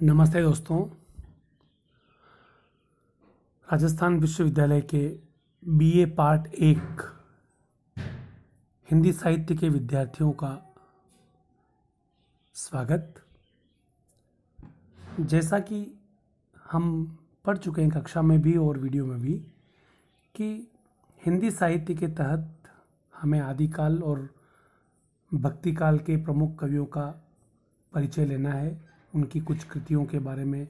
नमस्ते दोस्तों राजस्थान विश्वविद्यालय के बीए पार्ट एक हिंदी साहित्य के विद्यार्थियों का स्वागत जैसा कि हम पढ़ चुके हैं कक्षा में भी और वीडियो में भी कि हिंदी साहित्य के तहत हमें आदिकाल और भक्तिकाल के प्रमुख कवियों का परिचय लेना है उनकी कुछ कृतियों के बारे में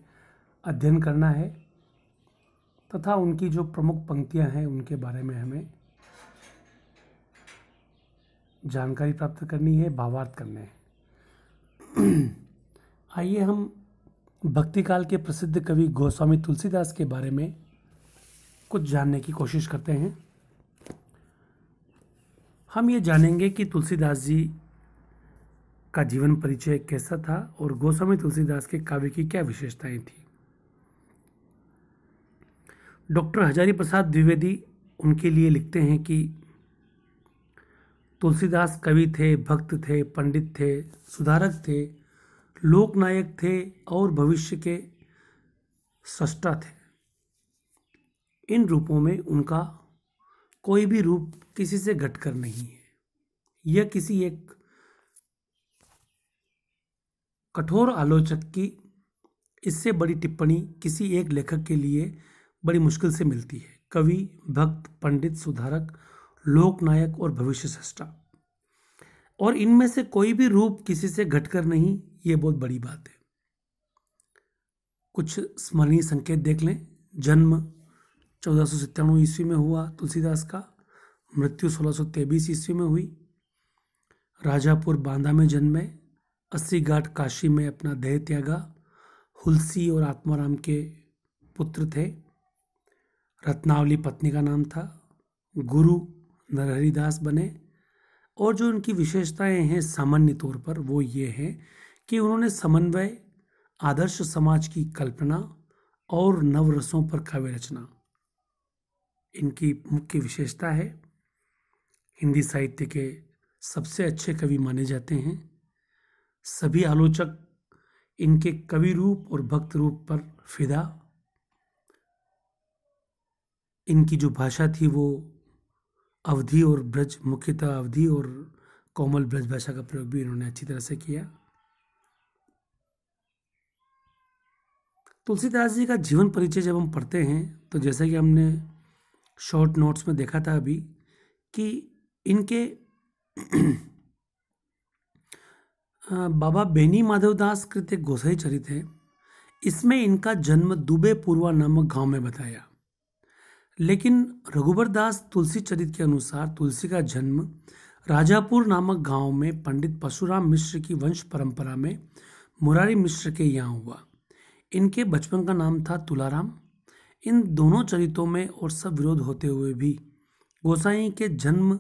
अध्ययन करना है तथा उनकी जो प्रमुख पंक्तियां हैं उनके बारे में हमें जानकारी प्राप्त करनी है भावार्थ करने हैं आइए हम भक्ति काल के प्रसिद्ध कवि गोस्वामी तुलसीदास के बारे में कुछ जानने की कोशिश करते हैं हम ये जानेंगे कि तुलसीदास जी का जीवन परिचय कैसा था और गोस्वामी तुलसीदास के काव्य की क्या विशेषताएं थी डॉक्टर हजारी प्रसाद द्विवेदी उनके लिए लिखते हैं कि तुलसीदास कवि थे भक्त थे पंडित थे सुधारक थे लोकनायक थे और भविष्य के सष्टा थे इन रूपों में उनका कोई भी रूप किसी से घटकर नहीं है यह किसी एक कठोर आलोचक की इससे बड़ी टिप्पणी किसी एक लेखक के लिए बड़ी मुश्किल से मिलती है कवि भक्त पंडित सुधारक लोकनायक और भविष्य सृष्टा और इनमें से कोई भी रूप किसी से घटकर नहीं ये बहुत बड़ी बात है कुछ स्मरणीय संकेत देख लें जन्म चौदह सौ सत्तानवे ईस्वी में हुआ तुलसीदास का मृत्यु सोलह सौ तेईस ईस्वी में हुई राजापुर बांदा में जन्मे अस्सी घाट काशी में अपना देह त्यागा हुलसी और आत्माराम के पुत्र थे रत्नावली पत्नी का नाम था गुरु नरहरिदास बने और जो उनकी विशेषताएं हैं सामान्य तौर पर वो ये हैं कि उन्होंने समन्वय आदर्श समाज की कल्पना और नवरसों पर काव्य रचना इनकी मुख्य विशेषता है हिंदी साहित्य के सबसे अच्छे कवि माने जाते हैं सभी आलोचक इनके कवि रूप और भक्त रूप पर फिदा इनकी जो भाषा थी वो अवधि और ब्रज मुख्यतः अवधि और कोमल ब्रज भाषा का प्रयोग भी इन्होंने अच्छी तरह से किया तुलसीदास जी का जीवन परिचय जब हम पढ़ते हैं तो जैसा कि हमने शॉर्ट नोट्स में देखा था अभी कि इनके बाबा बेनी माधवदास कृत एक गोसाई चरित है इसमें इनका जन्म दुबे पूर्वा नामक गांव में बताया लेकिन रघुबर दास तुलसी चरित के अनुसार तुलसी का जन्म राजापुर नामक गांव में पंडित परशुराम मिश्र की वंश परंपरा में मुरारी मिश्र के यहाँ हुआ इनके बचपन का नाम था तुलाराम इन दोनों चरितों में और सब विरोध होते हुए भी गोसाई के जन्म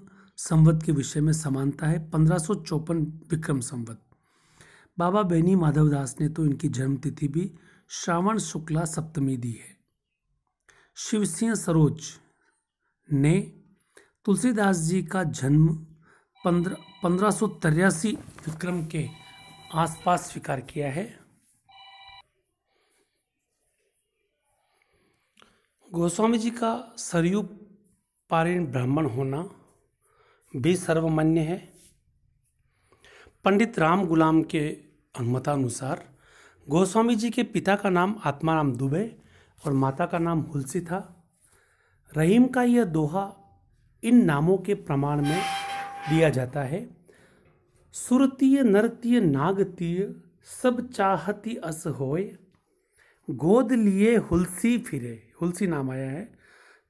संवत के विषय में समानता है पंद्रह विक्रम संवत बाबा बेनी माधवदास ने तो इनकी जन्मतिथि भी श्रावण शुक्ला सप्तमी दी है सिंह सरोज ने तुलसीदास जी का जन्म पंद्रह पंद्रह सौ तिरासी विक्रम के आसपास स्वीकार किया है गोस्वामी जी का सरयू पारिण ब्राह्मण होना भी सर्वमान्य है पंडित राम गुलाम के अनुमतानुसार गोस्वामी जी के पिता का नाम आत्माराम दुबे और माता का नाम हुलसी था रहीम का यह दोहा इन नामों के प्रमाण में दिया जाता है सुरतीय नरतीय नागतीय सब चाहती अस होए गोद लिए हुलसी फिरे हुलसी नाम आया है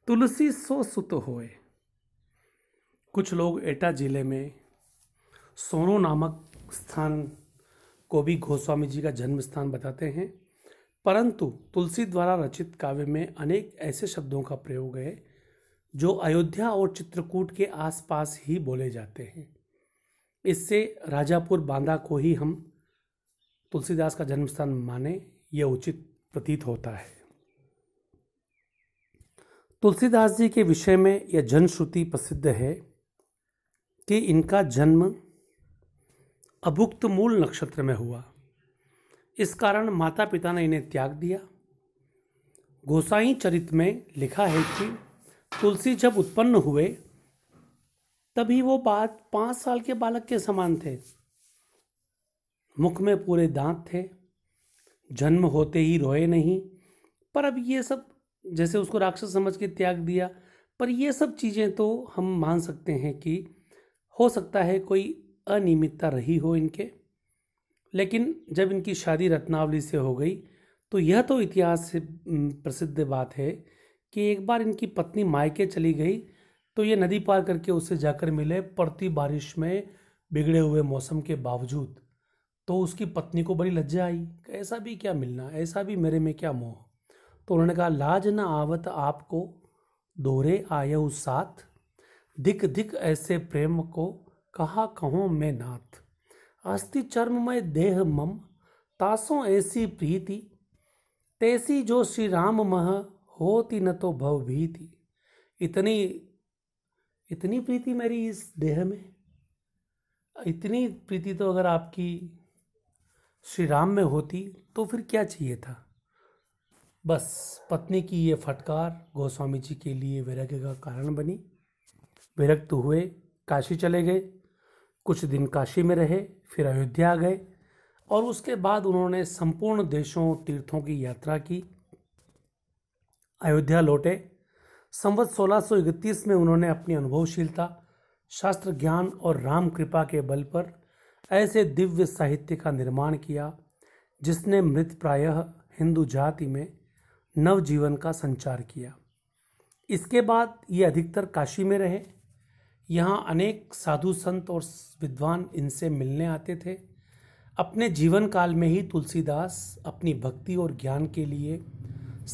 तुलसी सो सुत होए कुछ लोग एटा जिले में सोनो नामक स्थान को भी गोस्वामी जी का जन्म स्थान बताते हैं परंतु तुलसी द्वारा रचित काव्य में अनेक ऐसे शब्दों का प्रयोग है जो अयोध्या और चित्रकूट के आसपास ही बोले जाते हैं इससे राजापुर बांदा को ही हम तुलसीदास का जन्म स्थान माने यह उचित प्रतीत होता है तुलसीदास जी के विषय में यह जनश्रुति प्रसिद्ध है कि इनका जन्म अभुक्त मूल नक्षत्र में हुआ इस कारण माता पिता ने इन्हें त्याग दिया गोसाई चरित में लिखा है कि तुलसी जब उत्पन्न हुए तभी वो बात पाँच साल के बालक के समान थे मुख में पूरे दांत थे जन्म होते ही रोए नहीं पर अब ये सब जैसे उसको राक्षस समझ के त्याग दिया पर ये सब चीज़ें तो हम मान सकते हैं कि हो सकता है कोई अनियमितता रही हो इनके लेकिन जब इनकी शादी रत्नावली से हो गई तो यह तो इतिहास से प्रसिद्ध बात है कि एक बार इनकी पत्नी मायके चली गई तो ये नदी पार करके उससे जाकर मिले पड़ती बारिश में बिगड़े हुए मौसम के बावजूद तो उसकी पत्नी को बड़ी लज्जा आई ऐसा भी क्या मिलना ऐसा भी मेरे में क्या मोह तो उन्होंने कहा लाज न आवत आपको दोरे आय साथ दिख दिख ऐसे प्रेम को कहा कहो मैं नाथ चर्म चर्ममय देह मम तासो ऐसी प्रीति तैसी जो श्री राम मह होती न तो भव भवभीति इतनी इतनी प्रीति मेरी इस देह में इतनी प्रीति तो अगर आपकी श्री राम में होती तो फिर क्या चाहिए था बस पत्नी की ये फटकार गोस्वामी जी के लिए विरग का कारण बनी विरक्त हुए काशी चले गए कुछ दिन काशी में रहे फिर अयोध्या गए और उसके बाद उन्होंने संपूर्ण देशों तीर्थों की यात्रा की अयोध्या लौटे संवत 1631 में उन्होंने अपनी अनुभवशीलता शास्त्र ज्ञान और राम कृपा के बल पर ऐसे दिव्य साहित्य का निर्माण किया जिसने मृत प्रायः हिंदू जाति में नवजीवन का संचार किया इसके बाद ये अधिकतर काशी में रहे यहाँ अनेक साधु संत और विद्वान इनसे मिलने आते थे अपने जीवन काल में ही तुलसीदास अपनी भक्ति और ज्ञान के लिए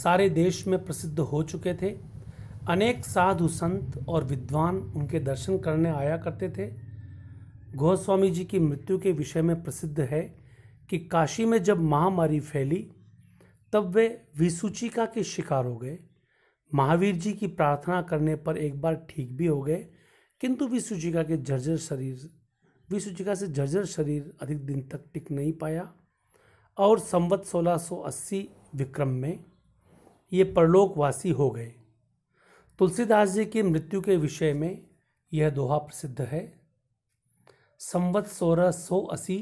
सारे देश में प्रसिद्ध हो चुके थे अनेक साधु संत और विद्वान उनके दर्शन करने आया करते थे गोस्वामी जी की मृत्यु के विषय में प्रसिद्ध है कि काशी में जब महामारी फैली तब वे विसूचिका के शिकार हो गए महावीर जी की प्रार्थना करने पर एक बार ठीक भी हो गए किंतु विश्वजिका के जर्जर शरीर विश्वजिका से जर्जर शरीर अधिक दिन तक टिक नहीं पाया और संवत 1680 विक्रम में ये परलोकवासी हो गए तुलसीदास जी की मृत्यु के विषय में यह दोहा प्रसिद्ध है संवत सोलह सौ असी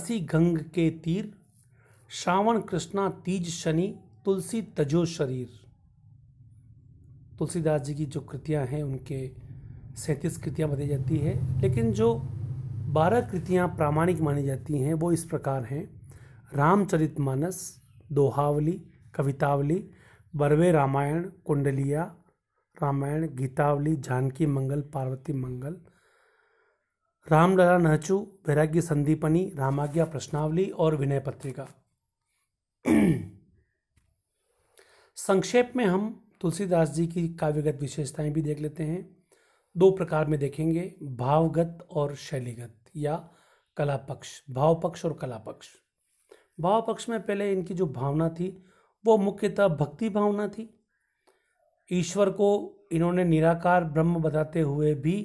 असी गंग के तीर श्रावण कृष्णा तीज शनि तुलसी तजो शरीर तुलसीदास जी की जो कृतियां हैं उनके सैंतीस कृतियाँ बताई जाती है लेकिन जो बारह कृतियाँ प्रामाणिक मानी जाती हैं वो इस प्रकार हैं रामचरित मानस दोहावली कवितावली बरवे रामायण कुंडलिया रामायण गीतावली जानकी मंगल पार्वती मंगल रामलला नहचू वैराग्य संदीपनी रामाज्ञा प्रश्नावली और विनय पत्रिका संक्षेप में हम तुलसीदास जी की काव्यगत विशेषताएं भी देख लेते हैं दो प्रकार में देखेंगे भावगत और शैलीगत या कला पक्ष भाव पक्ष और कला पक्ष भाव पक्ष में पहले इनकी जो भावना थी वो मुख्यतः भक्ति भावना थी ईश्वर को इन्होंने निराकार ब्रह्म बताते हुए भी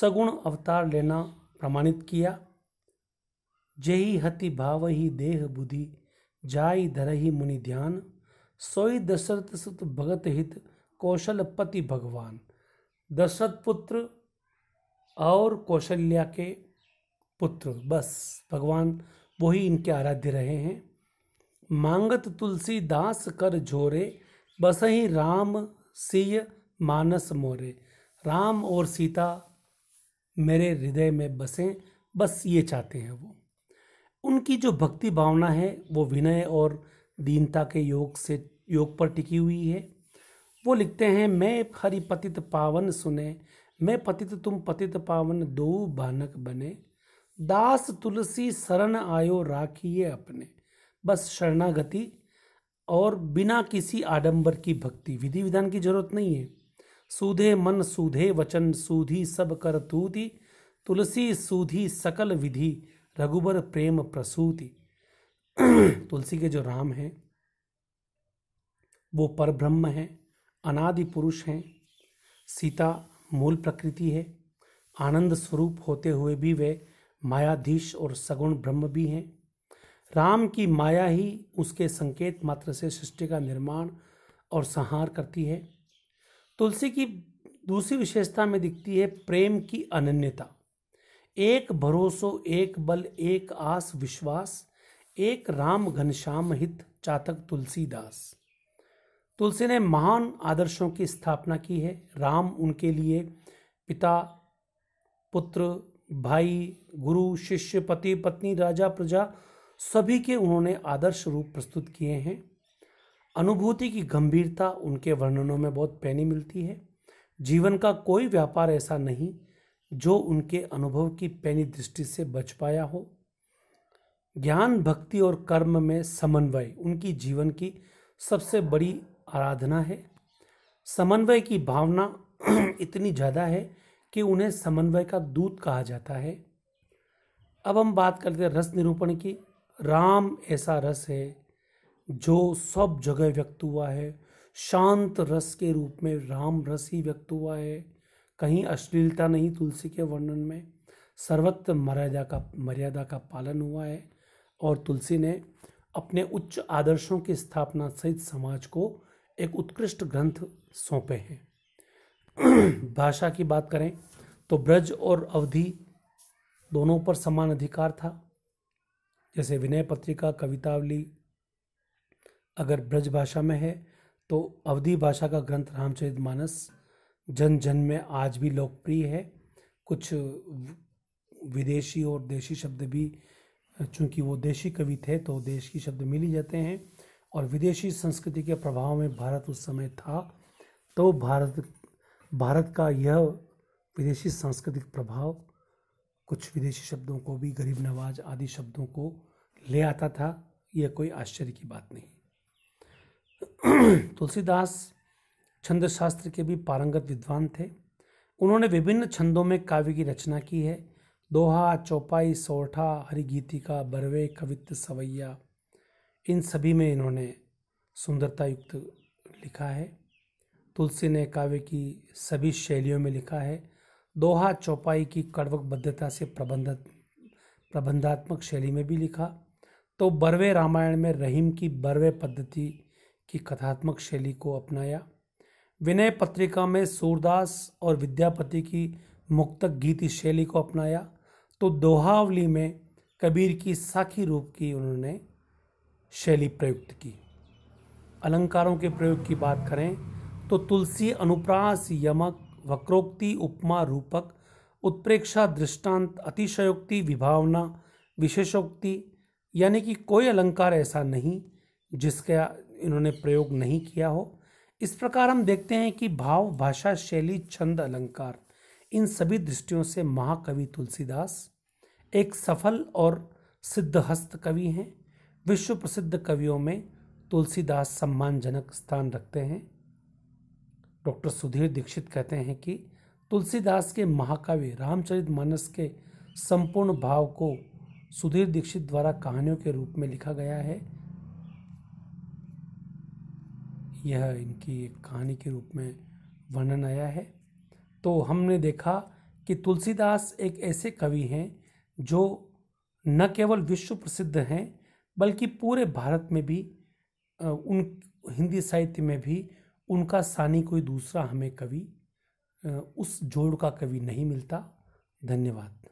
सगुण अवतार लेना प्रमाणित किया जेहि हति भाव ही देह बुद्धि जाई धरही मुनि ध्यान सोई दशरथ सुत भगत हित कौशल पति भगवान दशरथ पुत्र और कौशल्या के पुत्र बस भगवान वही इनके आराध्य रहे हैं मांगत तुलसी दास कर झोरे बस ही राम सिय मानस मोरे राम और सीता मेरे हृदय में बसें बस ये चाहते हैं वो उनकी जो भक्ति भावना है वो विनय और दीनता के योग से योग पर टिकी हुई है वो लिखते हैं मैं हरि पतित पावन सुने मैं पतित तुम पतित पावन दो बानक बने दास तुलसी शरण आयो राखिए अपने बस शरणागति और बिना किसी आडंबर की भक्ति विधि विधान की जरूरत नहीं है सूधे मन सूधे वचन सूधी सब कर तूति तुलसी सूधी सकल विधि रघुबर प्रेम प्रसूति तुलसी के जो राम हैं वो परब्रह्म हैं अनादि पुरुष हैं सीता मूल प्रकृति है आनंद स्वरूप होते हुए भी वे मायाधीश और सगुण ब्रह्म भी हैं राम की माया ही उसके संकेत मात्र से सृष्टि का निर्माण और संहार करती है तुलसी की दूसरी विशेषता में दिखती है प्रेम की अनन्यता एक भरोसो एक बल एक आस विश्वास एक राम घनश्याम हित चातक तुलसीदास तुलसी ने महान आदर्शों की स्थापना की है राम उनके लिए पिता पुत्र भाई गुरु शिष्य पति पत्नी राजा प्रजा सभी के उन्होंने आदर्श रूप प्रस्तुत किए हैं अनुभूति की गंभीरता उनके वर्णनों में बहुत पैनी मिलती है जीवन का कोई व्यापार ऐसा नहीं जो उनके अनुभव की पैनी दृष्टि से बच पाया हो ज्ञान भक्ति और कर्म में समन्वय उनकी जीवन की सबसे बड़ी आराधना है समन्वय की भावना इतनी ज़्यादा है कि उन्हें समन्वय का दूत कहा जाता है अब हम बात करते हैं रस निरूपण की राम ऐसा रस है जो सब जगह व्यक्त हुआ है शांत रस के रूप में राम रस ही व्यक्त हुआ है कहीं अश्लीलता नहीं तुलसी के वर्णन में सर्वत्र मर्यादा का मर्यादा का पालन हुआ है और तुलसी ने अपने उच्च आदर्शों की स्थापना सहित समाज को एक उत्कृष्ट ग्रंथ सौंपे हैं भाषा की बात करें तो ब्रज और अवधि दोनों पर समान अधिकार था जैसे विनय पत्रिका कवितावली अगर ब्रज भाषा में है तो अवधि भाषा का ग्रंथ रामचरित मानस जन जन में आज भी लोकप्रिय है कुछ विदेशी और देशी शब्द भी चूंकि वो देशी कवि थे तो देश की शब्द मिल ही जाते हैं और विदेशी संस्कृति के प्रभाव में भारत उस समय था तो भारत भारत का यह विदेशी सांस्कृतिक प्रभाव कुछ विदेशी शब्दों को भी गरीब नवाज आदि शब्दों को ले आता था यह कोई आश्चर्य की बात नहीं तुलसीदास छंद शास्त्र के भी पारंगत विद्वान थे उन्होंने विभिन्न छंदों में काव्य की रचना की है दोहा चौपाई सोठा हरिगीतिका बरवे कवित्त सवैया इन सभी में इन्होंने सुंदरता युक्त लिखा है तुलसी ने काव्य की सभी शैलियों में लिखा है दोहा चौपाई की कड़वकबद्धता से प्रबंध प्रबंधात्मक शैली में भी लिखा तो बरवे रामायण में रहीम की बरवे पद्धति की कथात्मक शैली को अपनाया विनय पत्रिका में सूरदास और विद्यापति की मुक्तक गीति शैली को अपनाया तो दोहावली में कबीर की साखी रूप की उन्होंने शैली प्रयुक्त की अलंकारों के प्रयोग की बात करें तो तुलसी अनुप्रास यमक वक्रोक्ति उपमा रूपक उत्प्रेक्षा दृष्टांत अतिशयोक्ति विभावना विशेषोक्ति यानी कि कोई अलंकार ऐसा नहीं जिसका इन्होंने प्रयोग नहीं किया हो इस प्रकार हम देखते हैं कि भाव भाषा शैली छंद अलंकार इन सभी दृष्टियों से महाकवि तुलसीदास एक सफल और सिद्धहस्त कवि हैं विश्व प्रसिद्ध कवियों में तुलसीदास सम्मानजनक स्थान रखते हैं डॉक्टर सुधीर दीक्षित कहते हैं कि तुलसीदास के महाकवि रामचरित मानस के संपूर्ण भाव को सुधीर दीक्षित द्वारा कहानियों के रूप में लिखा गया है यह इनकी एक कहानी के रूप में वर्णन आया है तो हमने देखा कि तुलसीदास एक ऐसे कवि हैं जो न केवल विश्व प्रसिद्ध हैं बल्कि पूरे भारत में भी उन हिंदी साहित्य में भी उनका सानी कोई दूसरा हमें कवि उस जोड़ का कवि नहीं मिलता धन्यवाद